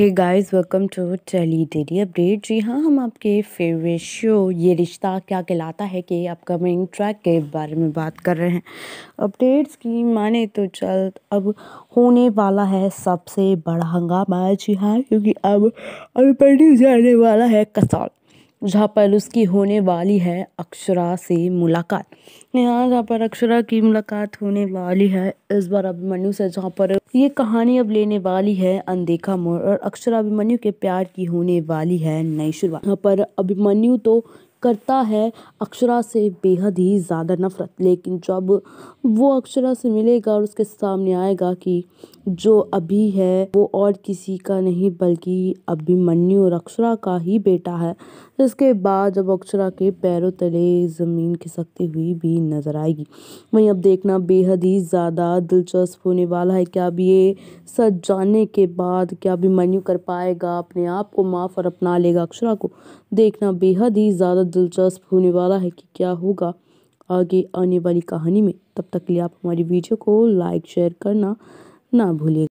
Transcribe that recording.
hey guys welcome to tele daily update जी हाँ हम आपके फेवरेट शो ये रिश्ता क्या कहलाता है कि अपकमिंग ट्रैक के बारे में बात कर रहे हैं अपडेट्स की माने तो चल अब होने वाला है सबसे बड़ा हंगामा जी हाँ क्योंकि अब अनपढ़ी जाने वाला है कसौल जहाँ पर उसकी होने वाली है अक्षरा से मुलाकात यहाँ पर अक्षरा की मुलाकात होने वाली है इस बार अभिमन्यु से जहाँ पर ये कहानी अब लेने वाली है अनदेखा मोड़ और अक्षरा अभिमन्यु के प्यार की होने वाली है नई शुरुआत यहाँ पर अभिमन्यु तो करता है अक्षरा से बेहद ही ज़्यादा नफरत लेकिन जब वो अक्षरा से मिलेगा और उसके सामने आएगा कि जो अभी है वो और किसी का नहीं बल्कि अभिमन्यु और अक्षरा का ही बेटा है इसके बाद जब अक्षरा के पैरों तले ज़मीन खिसकती हुई भी भी नज़र आएगी वहीं अब देखना बेहद ही ज़्यादा दिलचस्प होने वाला है क्या अब ये सच जानने के बाद क्या अभी मन्यू कर पाएगा अपने आप को माफ़ और अपना लेगा अक्षरा को देखना बेहद ही ज़्यादा दिलचस्प होने वाला है कि क्या होगा आगे आने वाली कहानी में तब तक लिए आप हमारी वीडियो को लाइक शेयर करना ना भूलिएगा